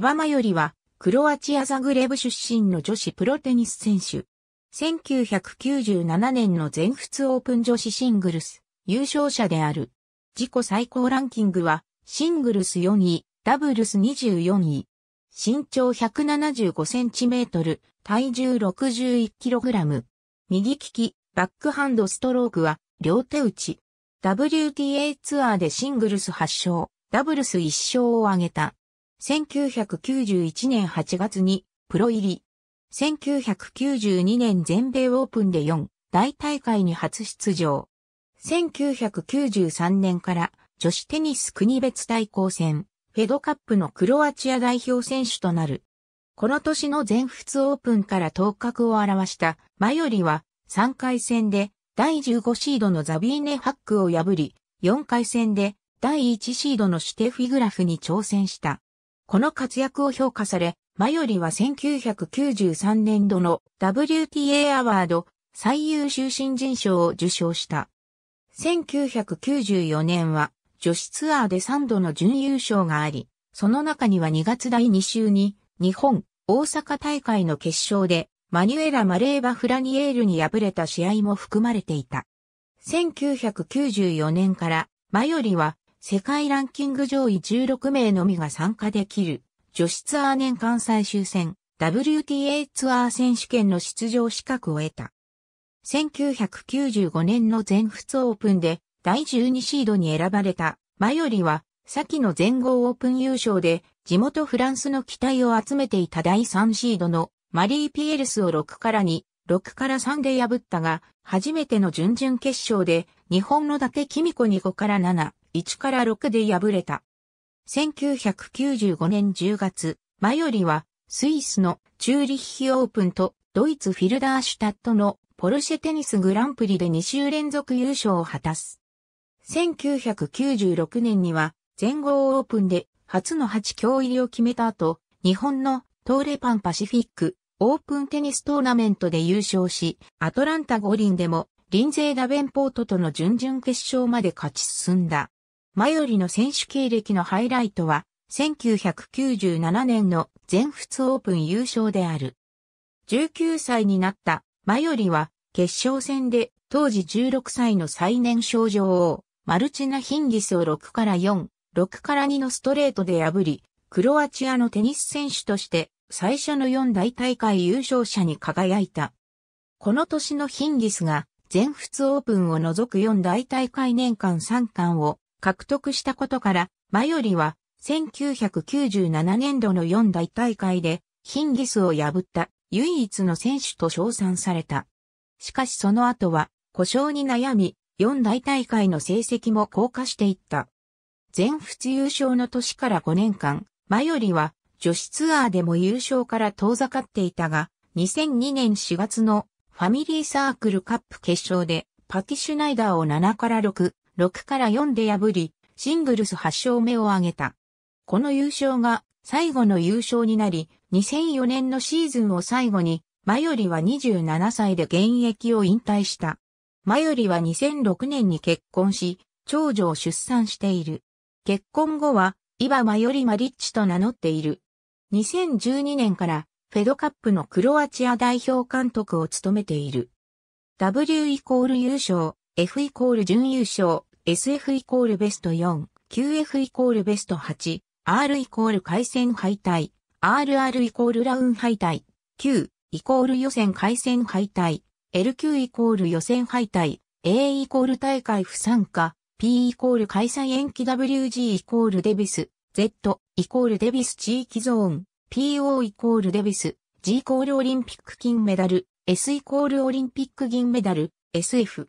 バマよりは、クロアチアザグレブ出身の女子プロテニス選手。1997年の全仏オープン女子シングルス、優勝者である。自己最高ランキングは、シングルス4位、ダブルス24位。身長1 7 5トル、体重6 1ラム。右利き、バックハンドストロークは、両手打ち。WTA ツアーでシングルス8勝、ダブルス1勝を挙げた。1991年8月にプロ入り。1992年全米オープンで4大大会に初出場。1993年から女子テニス国別対抗戦、フェドカップのクロアチア代表選手となる。この年の全仏オープンから頭角を表したマヨリは3回戦で第15シードのザビーネ・ハックを破り、4回戦で第1シードのシュテフィグラフに挑戦した。この活躍を評価され、マヨリは1993年度の WTA アワード最優秀新人賞を受賞した。1994年は女子ツアーで3度の準優勝があり、その中には2月第2週に日本大阪大会の決勝でマニュエラ・マレーバ・フラニエールに敗れた試合も含まれていた。1994年からマヨリは世界ランキング上位16名のみが参加できる、女子ツアー年間最終戦、WTA ツアー選手権の出場資格を得た。1995年の全仏オープンで第12シードに選ばれた、マヨリは、先の全豪オープン優勝で、地元フランスの期待を集めていた第3シードのマリー・ピエルスを6から2、6から3で破ったが、初めての準々決勝で、日本の伊達公子に5から7、1から6で敗れた。1995年10月、マヨリはスイスのチューリッヒオープンとドイツフィルダーシュタットのポルシェテニスグランプリで2週連続優勝を果たす。1996年には全豪オープンで初の8強入りを決めた後、日本のトーレパンパシフィックオープンテニストーナメントで優勝し、アトランタ五輪でもリンゼーダベンポートとの準々決勝まで勝ち進んだ。マヨリの選手経歴のハイライトは、1997年の全仏オープン優勝である。19歳になったマヨリは、決勝戦で当時16歳の最年少女王、マルチナ・ヒンギスを6から4、6から2のストレートで破り、クロアチアのテニス選手として最初の4大大会優勝者に輝いた。この年のヒンギスが全仏オープンを除く4大大会年間3冠を獲得したことから、マヨリは1997年度の4大大会でヒンギスを破った唯一の選手と称賛された。しかしその後は故障に悩み、4大大会の成績も降下していった。全仏優勝の年から5年間、マヨリは女子ツアーでも優勝から遠ざかっていたが、2002年4月のファミリーサークルカップ決勝でパティ・シュナイダーを7から6、6から4で破り、シングルス8勝目を挙げた。この優勝が最後の優勝になり、2004年のシーズンを最後に、マヨリは27歳で現役を引退した。マヨリは2006年に結婚し、長女を出産している。結婚後は、イバマヨリマリッチと名乗っている。2012年からフェドカップのクロアチア代表監督を務めている。W イコール優勝、F イコール準優勝、SF イコールベスト4、QF イコールベスト8、R イコール回戦敗退、RR イコールラウン敗退、Q イコール予選回戦敗退、LQ イコール予選敗退、A イコール大会不参加、P イコール開催延期 WG イコールデビス、Z イコールデビス地域ゾーン、PO イコールデビス、G イコールオリンピック金メダル、S イコールオリンピック銀メダル、SF